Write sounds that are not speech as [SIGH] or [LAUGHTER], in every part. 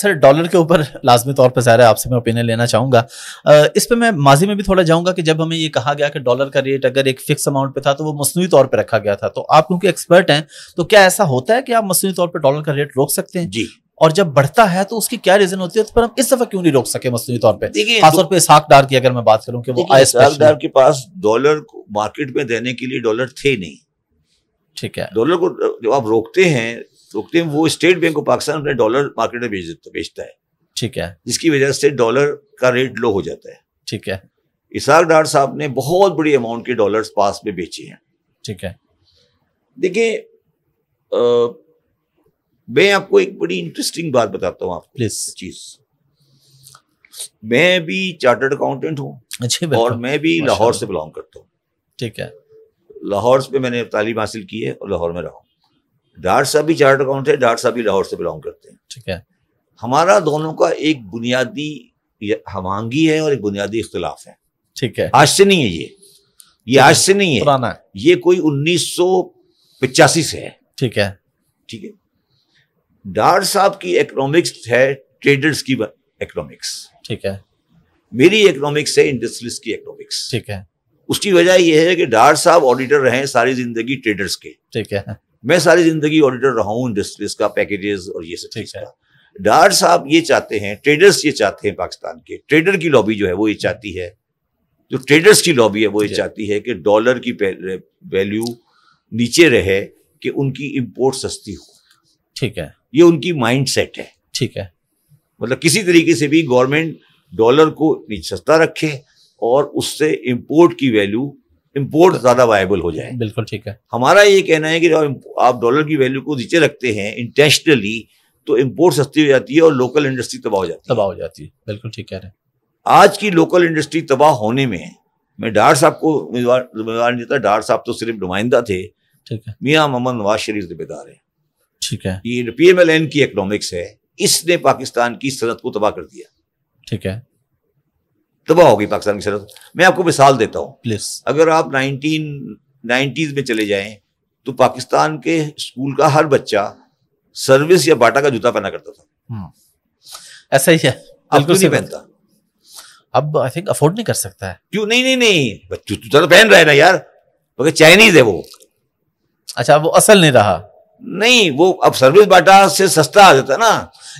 Sir dollar के ऊपर लाजमी तौर पर ज़ाहिर आपसे मैं ओपिनियन लेना चाहूँगा इस पर मैं माजी में भी थोड़ा जाऊँगा कि जब हमें ये कहा गया कि डॉलर का रेट अगर एक फिक्स अमाउंट पे था तो वो मसनू तौर पर रखा गया था तो आप क्योंकि एक्सपर्ट हैं तो क्या ऐसा होता है कि आप मसनू तौर पर डॉलर का रेट रोक सकते हैं जी और जब बढ़ता है तो उसकी क्या रीजन होती है तो पर हम इस दफा क्यों नहीं रोक सके मसनू तौर पर खासतौर पर इसहाक डार की अगर मैं बात करूँ कि वो डार के पास डॉलर को मार्केट में देने के लिए डॉलर थे नहीं ठीक है डॉलर को जब आप रोकते हैं रोकते हैं वो स्टेट बैंक ऑफ पाकिस्तान अपने डॉलर मार्केट में बेचता है ठीक है जिसकी वजह से डॉलर का रेट लो हो जाता है ठीक है इसाक डार साहब ने बहुत बड़ी अमाउंट के डॉलर्स पास में बेचे हैं ठीक है देखिए मैं आपको एक बड़ी इंटरेस्टिंग बात बताता हूँ आप प्लीज चीज मैं भी चार्टर्ड अकाउंटेंट हूँ और मैं भी लाहौर से बिलोंग करता हूँ ठीक है लाहौर से मैंने तालीम हासिल की है और लाहौर में रहा डार साहब भी चार्ट अकाउंट है डार साहब भी लाहौर से बिलोंग करते हैं ठीक है हमारा दोनों का एक बुनियादी हमांगी है और एक बुनियादी इख्तलाफ है ठीक है आज से नहीं है ये ये आज से नहीं है पुराना ये कोई उन्नीस सौ से है ठीक है ठीक है डार साहब की इकोनॉमिक्स है ट्रेडर्स की इकोनॉमिक्स ठीक है मेरी इकोनॉमिक्स है इंडस्ट्रीज की इकोनॉमिक्स ठीक है उसकी वजह यह है कि डार साहब ऑडिटर रहे सारी जिंदगी ट्रेडर्स के ठीक है मैं सारी जिंदगी ऑडिटर रहा हूँ इंडस्ट्रीज का पैकेजेस और ये सब ठीक है डार साहब ये चाहते हैं ट्रेडर्स ये चाहते हैं पाकिस्तान के ट्रेडर की लॉबी जो है वो ये चाहती है जो ट्रेडर्स की लॉबी है वो ये चाहती है कि डॉलर की वैल्यू नीचे रहे कि उनकी इम्पोर्ट सस्ती हो ठीक है ये उनकी माइंड सेट है ठीक है मतलब किसी तरीके से भी गवर्नमेंट डॉलर को सस्ता रखे और उससे इम्पोर्ट की वैल्यू इम्पोर्ट ज्यादा वायबल हो जाए बिल्कुल ठीक है हमारा ये कहना है कि आप डॉलर की वैल्यू को नीचे रखते हैं इंटेंशनली तो इम्पोर्ट सस्ती हो जाती है और लोकल इंडस्ट्री तबाह हो जाती है तबाह हो जाती है बिल्कुल ठीक कह रहे हैं आज की लोकल इंडस्ट्री तबाह होने में मैं डार साहब को जिम्मेदार नहीं था डार साहब तो सिर्फ नुमाइंदा थे ठीक है मियाँ मोहम्मद नवाज शरीफ जिम्मेदार है ठीक है ये पी एम एल एन की इकोनॉमिक्स है इसने पाकिस्तान की सनत को तबाह कर दिया ठीक है तबाह होगी पाकिस्तान की सरहद मैं आपको मिसाल देता हूँ प्लीज अगर आप नाइनटीन नाइन्टीज में चले जाएं तो पाकिस्तान के स्कूल का हर बच्चा सर्विस या बाटा का जूता पहना करता था हम्म। ऐसा ही है अब नहीं पहनता अब आई थिंक अफोर्ड नहीं कर सकता है क्यों नहीं नहीं नहीं जूता तो पहन रहा है ना यार मगर चाइनीज है वो अच्छा वो असल नहीं रहा नहीं वो अब सर्विस बाटा से सस्ता आ जाता है ना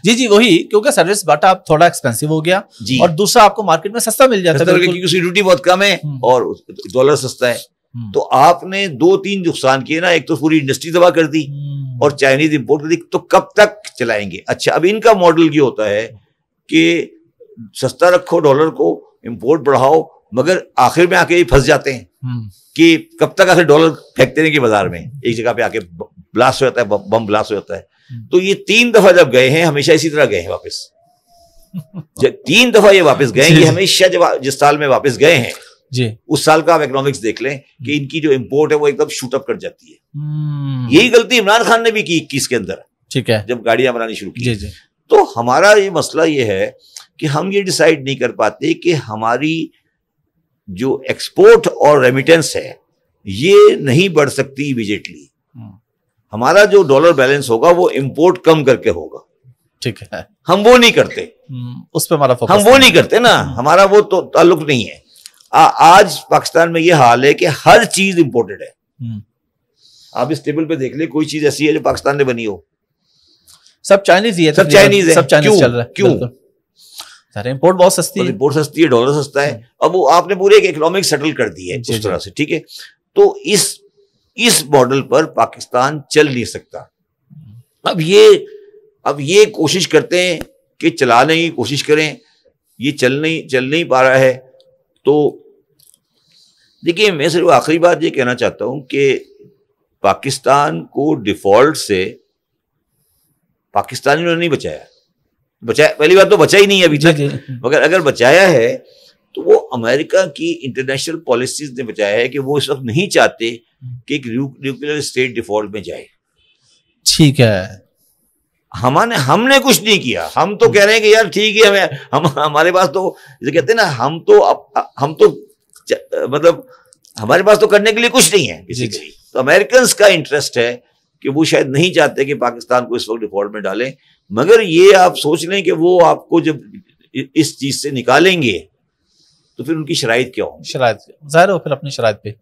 जी जी वही क्योंकि सर्विस बाटा आप थोड़ा एक्सपेंसिव हो गया जी और दूसरा आपको मार्केट में सस्ता मिल जाता है क्योंकि सिक्योरिटी बहुत कम है हम्म। और डॉलर सस्ता है हम्म। तो आपने दो तीन नुकसान किए ना एक तो पूरी इंडस्ट्री तबाह कर दी हम्म। और चाइनीज इंपोर्ट कर दी तो कब तक चलाएंगे अच्छा अब इनका मॉडल ये होता है कि सस्ता रखो डॉलर को इम्पोर्ट बढ़ाओ मगर आखिर में आके ये फंस जाते हैं कि कब तक आखिर डॉलर फेंकते रहेंगे बाजार में एक जगह पे आके ब्लास्ट हो जाता है बम ब्लास्ट हो जाता है हम्म। तो ये तीन दफा जब गए हैं हमेशा इसी तरह गए हैं वापस [LAUGHS] जब तीन दफा ये वापस गए ये हमेशा जब जिस साल में वापस गए हैं जी उस साल का आप इकोनॉमिक्स देख लें हम्म। कि इनकी जो इम्पोर्ट है वो एकदम शूट अप कर जाती है हम्म। यही गलती इमरान खान ने भी की इक्कीस के अंदर ठीक है जब गाड़ियां बनानी शुरू की जी जी। तो हमारा ये मसला ये है कि हम ये डिसाइड नहीं कर पाते कि हमारी जो एक्सपोर्ट और रेमिटेंस है ये नहीं बढ़ सकती इमीजिएटली हमारा जो डॉलर बैलेंस होगा वो इम्पोर्ट कम करके होगा ठीक है हम वो नहीं करते हम्म, उस पर हमारा हम वो नहीं करते ना हम्म। हमारा वो तो ताल्लुक नहीं है आ, आज पाकिस्तान में ये हाल है कि हर चीज इम्पोर्टेड है हम्म। आप इस टेबल पे देख ले कोई चीज ऐसी है जो पाकिस्तान ने बनी हो सब चाइनीज ही है तो सब चाइनीज है सब चाइनीज चल रहा है क्यों सर इम्पोर्ट बहुत सस्ती है इम्पोर्ट सस्ती है डॉलर सस्ता है अब वो आपने पूरे एक इकोनॉमिक सेटल कर दी है जिस तरह से ठीक है तो इस इस मॉडल पर पाकिस्तान चल नहीं सकता अब ये अब ये कोशिश करते हैं कि चलाने की कोशिश करें ये चल नहीं चल नहीं पा रहा है तो देखिए मैं सिर्फ आखिरी बात ये कहना चाहता हूं कि पाकिस्तान को डिफॉल्ट से पाकिस्तानियों ने नहीं बचाया बचाया पहली बात तो बचा ही नहीं अभी तक मगर अगर बचाया है तो वो अमेरिका की इंटरनेशनल पॉलिसीज ने बताया है कि वो इस वक्त नहीं चाहते कि एक न्यूक्लियर स्टेट डिफॉल्ट में जाए ठीक है हमारे हमने कुछ नहीं किया हम तो कह रहे हैं कि यार ठीक है हमें हम हमारे पास तो जो तो कहते हैं ना हम तो अप, हम तो मतलब हमारे पास तो करने के लिए कुछ नहीं है किसी के तो अमेरिकन का इंटरेस्ट है कि वो शायद नहीं चाहते कि पाकिस्तान को इस वक्त डिफॉल्ट में डालें मगर ये आप सोच लें कि वो आपको जब इस चीज से निकालेंगे तो फिर उनकी शराइ क्या होंगी शराइ जाहिर हो फिर अपनी शराइ पे